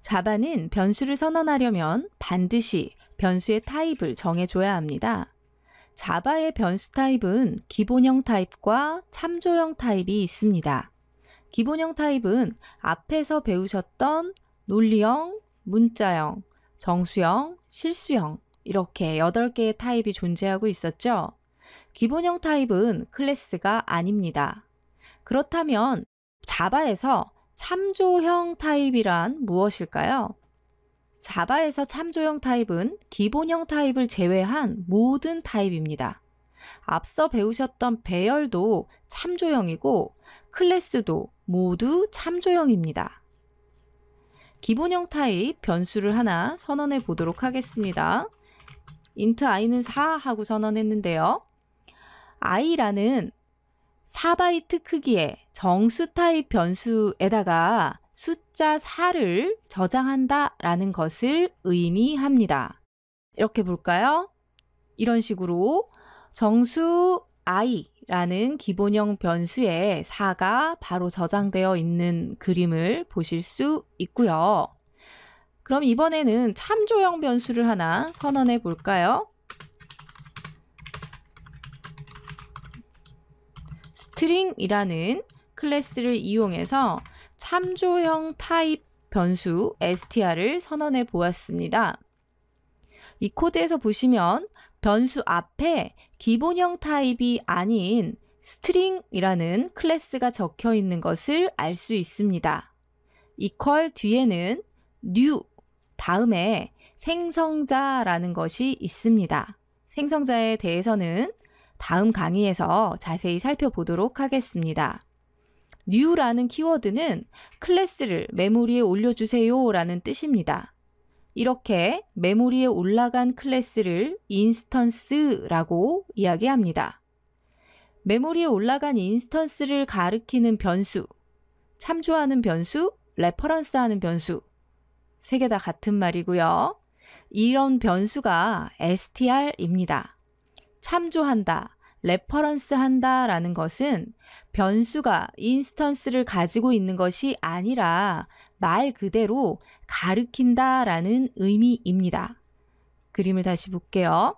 자바는 변수를 선언하려면 반드시 변수의 타입을 정해줘야 합니다. 자바의 변수 타입은 기본형 타입과 참조형 타입이 있습니다. 기본형 타입은 앞에서 배우셨던 논리형, 문자형, 정수형, 실수형 이렇게 8개의 타입이 존재하고 있었죠. 기본형 타입은 클래스가 아닙니다. 그렇다면 자바에서 참조형 타입이란 무엇일까요? 자바에서 참조형 타입은 기본형 타입을 제외한 모든 타입입니다. 앞서 배우셨던 배열도 참조형이고 클래스도 모두 참조형입니다. 기본형 타입 변수를 하나 선언해 보도록 하겠습니다. int i는 4 하고 선언했는데요. i라는 4바이트 크기의 정수 타입 변수에다가 숫자 4를 저장한다 라는 것을 의미합니다. 이렇게 볼까요? 이런 식으로 정수 i라는 기본형 변수에 4가 바로 저장되어 있는 그림을 보실 수 있고요. 그럼 이번에는 참조형 변수를 하나 선언해 볼까요? 스트링이라는 클래스를 이용해서 참조형 타입 변수 str을 선언해 보았습니다. 이 코드에서 보시면 변수 앞에 기본형 타입이 아닌 string이라는 클래스가 적혀 있는 것을 알 수 있습니다. equal 뒤에는 new 다음에 생성자라는 것이 있습니다. 생성자에 대해서는 다음 강의에서 자세히 살펴보도록 하겠습니다. new라는 키워드는 클래스를 메모리에 올려주세요 라는 뜻입니다. 이렇게 메모리에 올라간 클래스를 인스턴스라고 이야기합니다. 메모리에 올라간 인스턴스를 가리키는 변수, 참조하는 변수, 레퍼런스하는 변수 세 개 다 같은 말이고요. 이런 변수가 str입니다. 참조한다, 레퍼런스 한다라는 것은 변수가 인스턴스를 가지고 있는 것이 아니라 말 그대로 가르킨다라는 의미입니다. 그림을 다시 볼게요.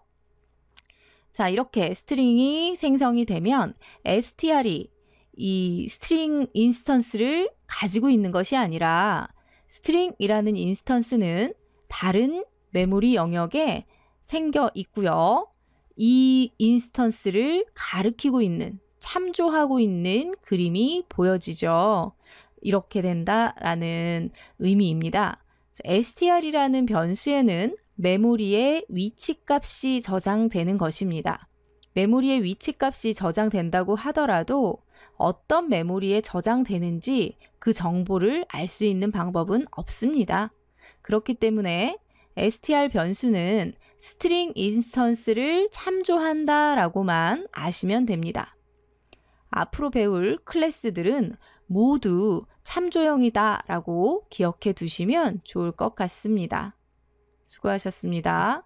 자, 이렇게 스트링이 생성이 되면 str이 이 스트링 인스턴스를 가지고 있는 것이 아니라 스트링이라는 인스턴스는 다른 메모리 영역에 생겨 있고요. 이 인스턴스를 가르키고 있는, 참조하고 있는 그림이 보여지죠. 이렇게 된다라는 의미입니다. str이라는 변수에는 메모리의 위치값이 저장되는 것입니다. 메모리의 위치값이 저장된다고 하더라도 어떤 메모리에 저장되는지 그 정보를 알 수 있는 방법은 없습니다. 그렇기 때문에 str 변수는 스트링 인스턴스를 참조한다라고만 아시면 됩니다. 앞으로 배울 클래스들은 모두 참조형이다라고 기억해 두시면 좋을 것 같습니다. 수고하셨습니다.